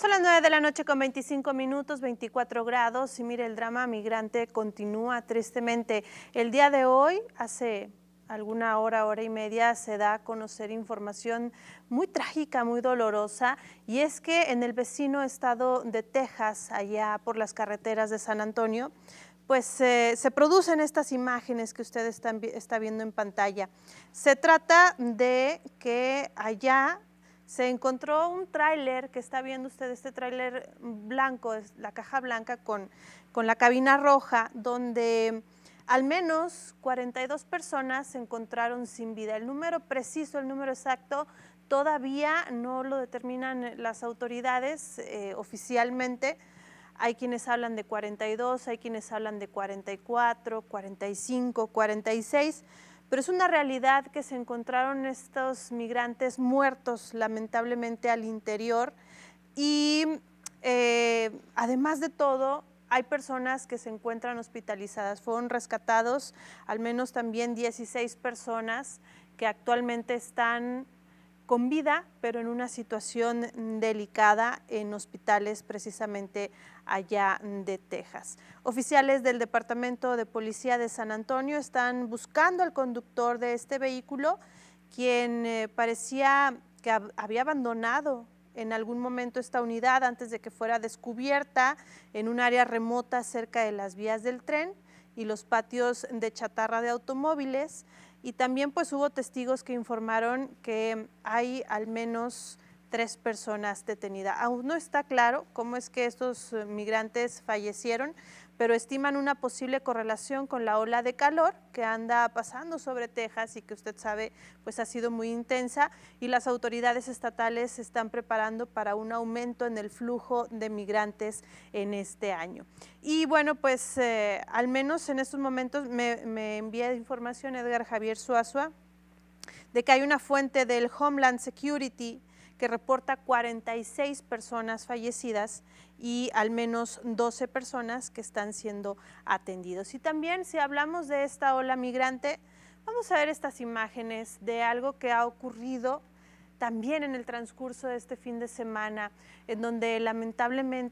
Son las 9 de la noche con 25 minutos, 24 grados y mire el drama migrante continúa tristemente. El día de hoy, hace alguna hora, hora y media, se da a conocer información muy trágica, muy dolorosa, y es que en el vecino estado de Texas, allá por las carreteras de San Antonio, pues eh, se producen estas imágenes que usted está, está viendo en pantalla. Se trata de que allá se encontró un tráiler que está viendo usted, este tráiler blanco, es la caja blanca con, con la cabina roja, donde al menos 42 personas se encontraron sin vida. El número preciso, el número exacto, todavía no lo determinan las autoridades eh, oficialmente. Hay quienes hablan de 42, hay quienes hablan de 44, 45, 46 pero es una realidad que se encontraron estos migrantes muertos lamentablemente al interior y eh, además de todo hay personas que se encuentran hospitalizadas. Fueron rescatados al menos también 16 personas que actualmente están con vida, pero en una situación delicada en hospitales precisamente allá de Texas. Oficiales del Departamento de Policía de San Antonio están buscando al conductor de este vehículo, quien eh, parecía que había abandonado en algún momento esta unidad antes de que fuera descubierta en un área remota cerca de las vías del tren y los patios de chatarra de automóviles. Y también pues hubo testigos que informaron que hay al menos tres personas detenidas. Aún no está claro cómo es que estos eh, migrantes fallecieron, pero estiman una posible correlación con la ola de calor que anda pasando sobre Texas y que usted sabe pues ha sido muy intensa y las autoridades estatales se están preparando para un aumento en el flujo de migrantes en este año. Y bueno, pues eh, al menos en estos momentos me, me envía información Edgar Javier Suazua de que hay una fuente del Homeland Security que reporta 46 personas fallecidas y al menos 12 personas que están siendo atendidos. Y también si hablamos de esta ola migrante, vamos a ver estas imágenes de algo que ha ocurrido también en el transcurso de este fin de semana, en donde lamentablemente